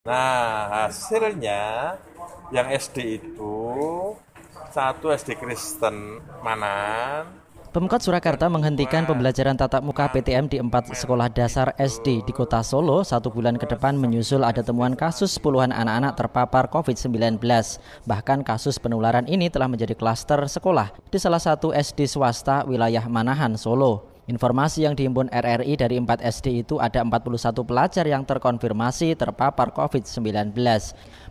Nah, hasilnya yang SD itu satu SD Kristen Manan. Pemkot Surakarta menghentikan pembelajaran tatap muka PTM di empat sekolah dasar SD di kota Solo satu bulan ke depan menyusul ada temuan kasus puluhan anak-anak terpapar COVID-19. Bahkan kasus penularan ini telah menjadi klaster sekolah di salah satu SD swasta wilayah Manahan, Solo. Informasi yang dihimpun RRI dari 4 SD itu ada 41 pelajar yang terkonfirmasi terpapar COVID-19.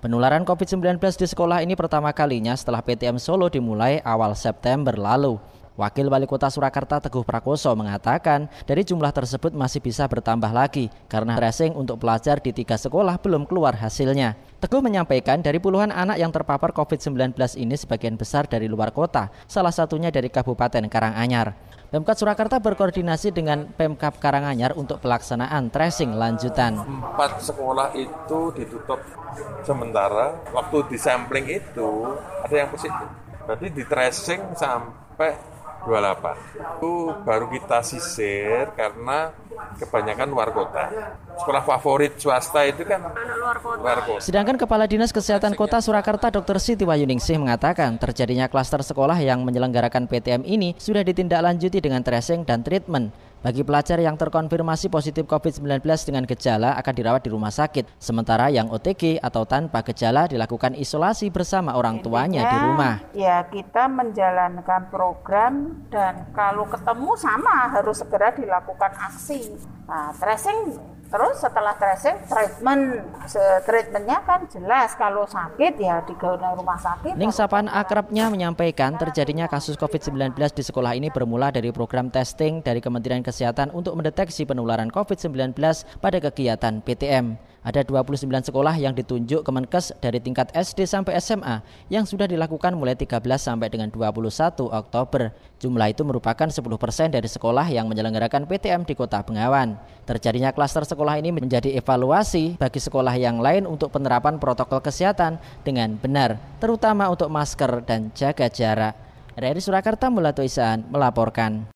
Penularan COVID-19 di sekolah ini pertama kalinya setelah PTM Solo dimulai awal September lalu. Wakil Wali Kota Surakarta Teguh Prakoso mengatakan dari jumlah tersebut masih bisa bertambah lagi karena tracing untuk pelajar di tiga sekolah belum keluar hasilnya. Teguh menyampaikan dari puluhan anak yang terpapar COVID-19 ini sebagian besar dari luar kota, salah satunya dari Kabupaten Karanganyar. Pemkot Surakarta berkoordinasi dengan Pemkap Karanganyar untuk pelaksanaan tracing lanjutan. Empat sekolah itu ditutup sementara. Waktu disampling itu ada yang positif. Berarti di tracing sampai 28 itu baru kita sisir karena kebanyakan luar kota sekolah favorit swasta itu kan luar kota. Luar kota. sedangkan Kepala Dinas Kesehatan Kota Surakarta Dr. Siti Wayuningsih mengatakan terjadinya klaster sekolah yang menyelenggarakan PTM ini sudah ditindaklanjuti dengan tracing dan treatment bagi pelajar yang terkonfirmasi positif COVID-19 dengan gejala akan dirawat di rumah sakit, sementara yang OTG atau tanpa gejala dilakukan isolasi bersama orang tuanya di rumah. Ya, kita menjalankan program dan kalau ketemu sama harus segera dilakukan aksi. Nah, tracing terus setelah tracing treatment se treatmentnya kan jelas kalau sakit ya digauna rumah sakit. Ning Sapan akrabnya menyampaikan terjadinya kasus COVID-19 di sekolah ini bermula dari program testing dari Kementerian Kesehatan untuk mendeteksi penularan COVID-19 pada kegiatan PTM. Ada 29 sekolah yang ditunjuk Kemenkes dari tingkat SD sampai SMA yang sudah dilakukan mulai 13 sampai dengan 21 Oktober. Jumlah itu merupakan 10% persen dari sekolah yang menyelenggarakan PTM di Kota Bengawan. Terjadinya klaster sekolah ini menjadi evaluasi bagi sekolah yang lain untuk penerapan protokol kesehatan dengan benar, terutama untuk masker dan jaga jarak. Dari Surakarta, Mulato Isaan melaporkan.